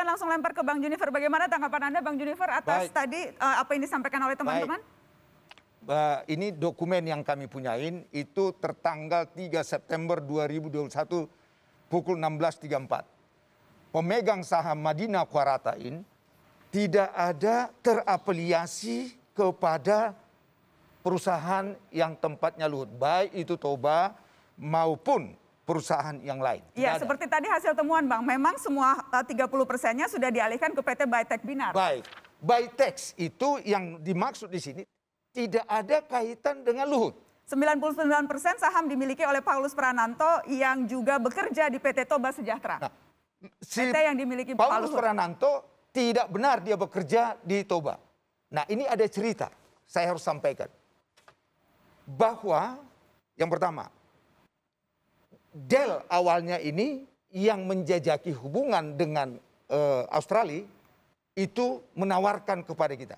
akan langsung lempar ke Bang Junifer. Bagaimana tanggapan Anda Bang Junifer atas Baik. tadi uh, apa yang disampaikan oleh teman-teman? Uh, ini dokumen yang kami punyain itu tertanggal 3 September 2021 pukul 16.34. Pemegang saham Madinah Kuaratain tidak ada terapeliasi kepada perusahaan yang tempatnya Luhut. Baik itu Toba maupun perusahaan yang lain. Iya, seperti tadi hasil temuan Bang, memang semua 30 eh, persennya sudah dialihkan ke PT Bytek Binar. Baik, Bytek itu yang dimaksud di sini tidak ada kaitan dengan Luhut. 99 persen saham dimiliki oleh Paulus Prananto yang juga bekerja di PT Toba Sejahtera. Nah, si PT yang dimiliki Paulus Paulus Prananto tidak benar dia bekerja di Toba. Nah ini ada cerita saya harus sampaikan. Bahwa yang pertama Dell awalnya ini yang menjajaki hubungan dengan uh, Australia itu menawarkan kepada kita.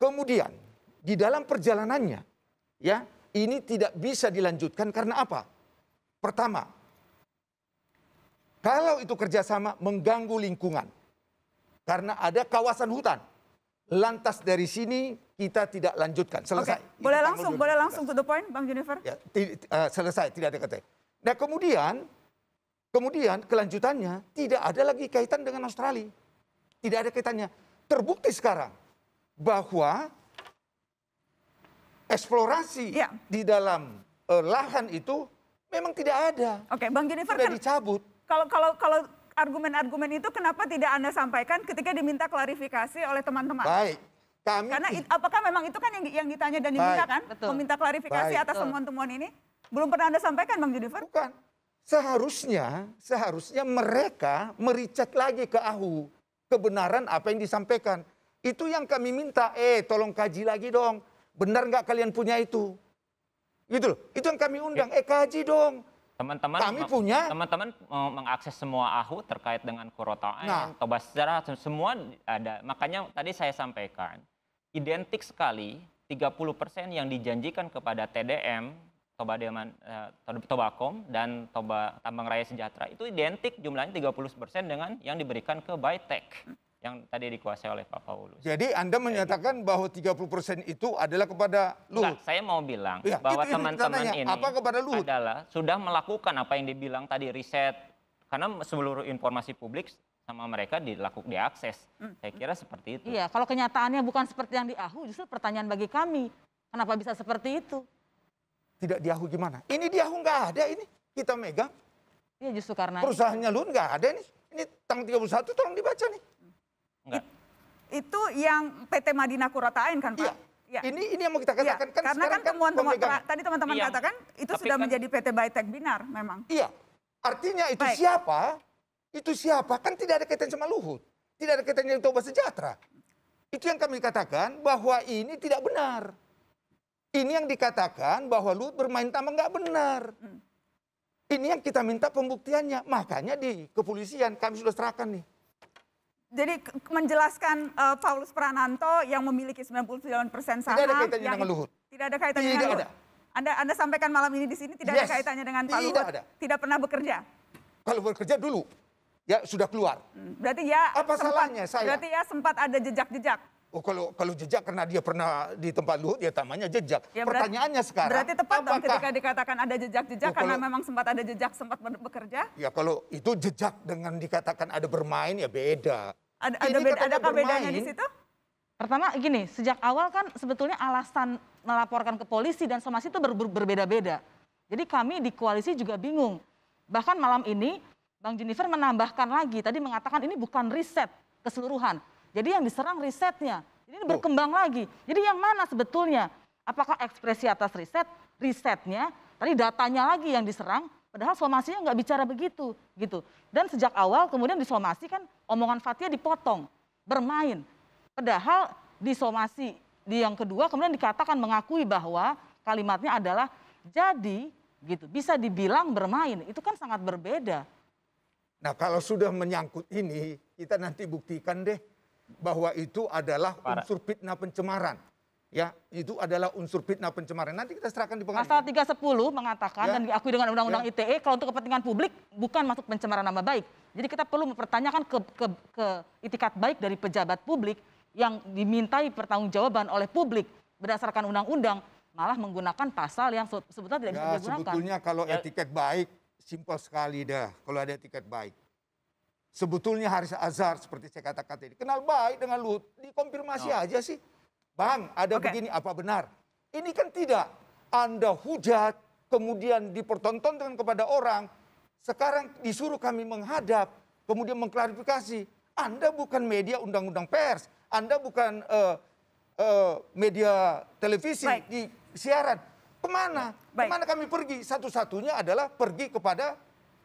Kemudian di dalam perjalanannya ya ini tidak bisa dilanjutkan karena apa? Pertama, kalau itu kerjasama mengganggu lingkungan karena ada kawasan hutan. Lantas dari sini kita tidak lanjutkan. Selesai. Okay. Boleh langsung, boleh langsung to the point, Bang Jennifer. Ya, uh, selesai, tidak ada kata. Nah kemudian, kemudian kelanjutannya tidak ada lagi kaitan dengan Australia. Tidak ada kaitannya. Terbukti sekarang bahwa eksplorasi ya. di dalam uh, lahan itu memang tidak ada. Oke, Bang Jennifer. Sudah kan dicabut. Kalau kalau kalau argumen-argumen itu kenapa tidak Anda sampaikan ketika diminta klarifikasi oleh teman-teman? Baik. Kami Karena it, apakah memang itu kan yang yang ditanya dan diminta kan? Meminta klarifikasi Baik. atas temuan-temuan ini? Belum pernah Anda sampaikan Bang Junifer? Bukan. Seharusnya, seharusnya mereka mericet lagi ke AHU. Kebenaran apa yang disampaikan. Itu yang kami minta, eh tolong kaji lagi dong. Benar nggak kalian punya itu? Gitu loh, itu yang kami undang, ya. eh kaji dong. Teman-teman kami punya teman-teman mengakses semua AHU terkait dengan kurotaan, nah, toba secara semua ada. Makanya tadi saya sampaikan, identik sekali 30% yang dijanjikan kepada TDM Toba uh, Toba Kom, dan Toba Tambang Raya Sejahtera itu identik jumlahnya 30% dengan yang diberikan ke Bytek yang tadi dikuasai oleh Pak Paulus. Jadi Anda menyatakan Jadi, gitu. bahwa 30% itu adalah kepada Luhut? Enggak, saya mau bilang ya, bahwa teman-teman ini apa kepada Luhut? adalah sudah melakukan apa yang dibilang tadi riset karena seluruh informasi publik sama mereka dilakukan diakses. Hmm. Saya kira seperti itu. Iya, kalau kenyataannya bukan seperti yang di AHU justru pertanyaan bagi kami, kenapa bisa seperti itu? tidak diahu gimana? Ini diahu nggak ada ini kita megang. Iya justru karena perusahaannya lu nggak ada nih. Ini tang 31 tolong dibaca nih. itu yang PT Madinah Kuratain kan Pak? Iya. Ya. Ini ini yang mau kita iya. katakan ya, kan karena kan, kan temuan teman tadi teman-teman iya. katakan itu Tapi sudah kan, menjadi PT Baitek Binar memang. Iya. Artinya itu Baik. siapa? Itu siapa? Kan tidak ada kaitan sama Luhut. Tidak ada kaitannya dengan Toba Sejahtera. Itu yang kami katakan bahwa ini tidak benar. Ini yang dikatakan bahwa Luhut bermain tambang nggak benar. Hmm. Ini yang kita minta pembuktiannya. Makanya di kepolisian kami sudah serahkan nih. Jadi menjelaskan uh, Paulus Prananto yang memiliki 99 persen saham. Tidak ada kaitannya yang, dengan Luhut. Tidak ada kaitannya tidak dengan ada. Luhut. Anda, Anda sampaikan malam ini di sini tidak yes. ada kaitannya dengan Pak Luhut. Tidak ada. Tidak pernah bekerja. Kalau bekerja dulu, ya sudah keluar. Hmm, berarti ya apa sempat, salahnya saya? Berarti ya sempat ada jejak-jejak. Oh kalau kalau jejak karena dia pernah di tempat Luhut ya tamanya jejak. Ya, berarti, Pertanyaannya sekarang Berarti tepat apakah, dong ketika dikatakan ada jejak-jejak oh, karena kalau, memang sempat ada jejak sempat bekerja? Ya kalau itu jejak dengan dikatakan ada bermain ya beda. Ada ada beda adakah bermain, bedanya di situ? Pertama gini, sejak awal kan sebetulnya alasan melaporkan ke polisi dan somasi itu ber, ber, berbeda-beda. Jadi kami di koalisi juga bingung. Bahkan malam ini Bang Jennifer menambahkan lagi, tadi mengatakan ini bukan riset keseluruhan. Jadi yang diserang risetnya. Jadi berkembang lagi. Jadi yang mana sebetulnya? Apakah ekspresi atas riset, risetnya, tadi datanya lagi yang diserang, padahal somasinya nggak bicara begitu. gitu. Dan sejak awal kemudian disomasi kan omongan Fatia dipotong, bermain. Padahal disomasi di yang kedua kemudian dikatakan mengakui bahwa kalimatnya adalah jadi gitu bisa dibilang bermain itu kan sangat berbeda. Nah kalau sudah menyangkut ini kita nanti buktikan deh bahwa itu adalah Parah. unsur fitnah pencemaran. Ya, itu adalah unsur fitnah pencemaran. Nanti kita serahkan di pengadilan. Pasal 310 mengatakan ya. dan diakui dengan Undang-Undang ya. ITE kalau untuk kepentingan publik bukan masuk pencemaran nama baik. Jadi kita perlu mempertanyakan ke, ke, ke itikat baik dari pejabat publik yang dimintai pertanggungjawaban oleh publik berdasarkan undang-undang malah menggunakan pasal yang sebetulnya tidak ya, bisa digunakan. Sebetulnya kalau ya. etiket baik simpel sekali dah kalau ada etiket baik sebetulnya Haris Azhar seperti saya katakan tadi kenal baik dengan Luhut dikonfirmasi oh. aja sih Bang ada okay. begini apa benar ini kan tidak Anda hujat kemudian dipertontonkan kepada orang sekarang disuruh kami menghadap kemudian mengklarifikasi Anda bukan media undang-undang pers Anda bukan uh, uh, media televisi baik. di siaran kemana baik. kemana kami pergi satu-satunya adalah pergi kepada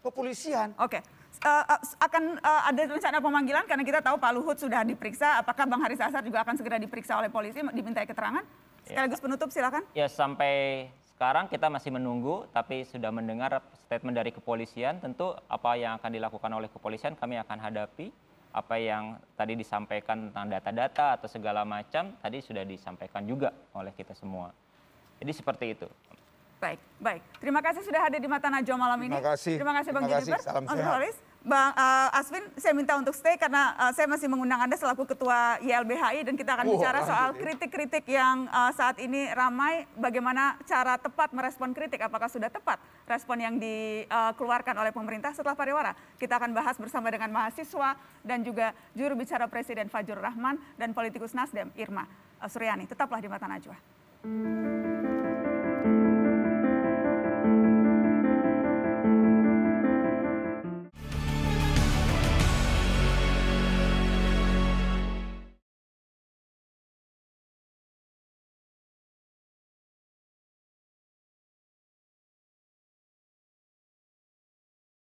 kepolisian oke okay uh, akan uh, ada rencana pemanggilan karena kita tahu Pak Luhut sudah diperiksa. Apakah Bang Haris Asar juga akan segera diperiksa oleh polisi dimintai keterangan? Iya. Sekaligus penutup silakan. Ya sampai sekarang kita masih menunggu, tapi sudah mendengar statement dari kepolisian. Tentu apa yang akan dilakukan oleh kepolisian kami akan hadapi. Apa yang tadi disampaikan tentang data-data atau segala macam tadi sudah disampaikan juga oleh kita semua. Jadi seperti itu. Baik, baik. Terima kasih sudah hadir di Mata Najwa malam ini. Terima kasih. Terima kasih Bang Jennifer. kasih. Salam Bang uh, eh, Aswin, saya minta untuk stay karena uh, saya masih mengundang Anda selaku Ketua YLBHI dan kita akan oh, bicara ah, soal ya. kritik-kritik yang uh, saat ini ramai, bagaimana cara tepat merespon kritik, apakah sudah tepat respon yang dikeluarkan oleh pemerintah setelah pariwara. Kita akan bahas bersama dengan mahasiswa dan juga juru bicara Presiden Fajrul Rahman dan politikus Nasdem Irma Suryani. Tetaplah di Mata Najwa.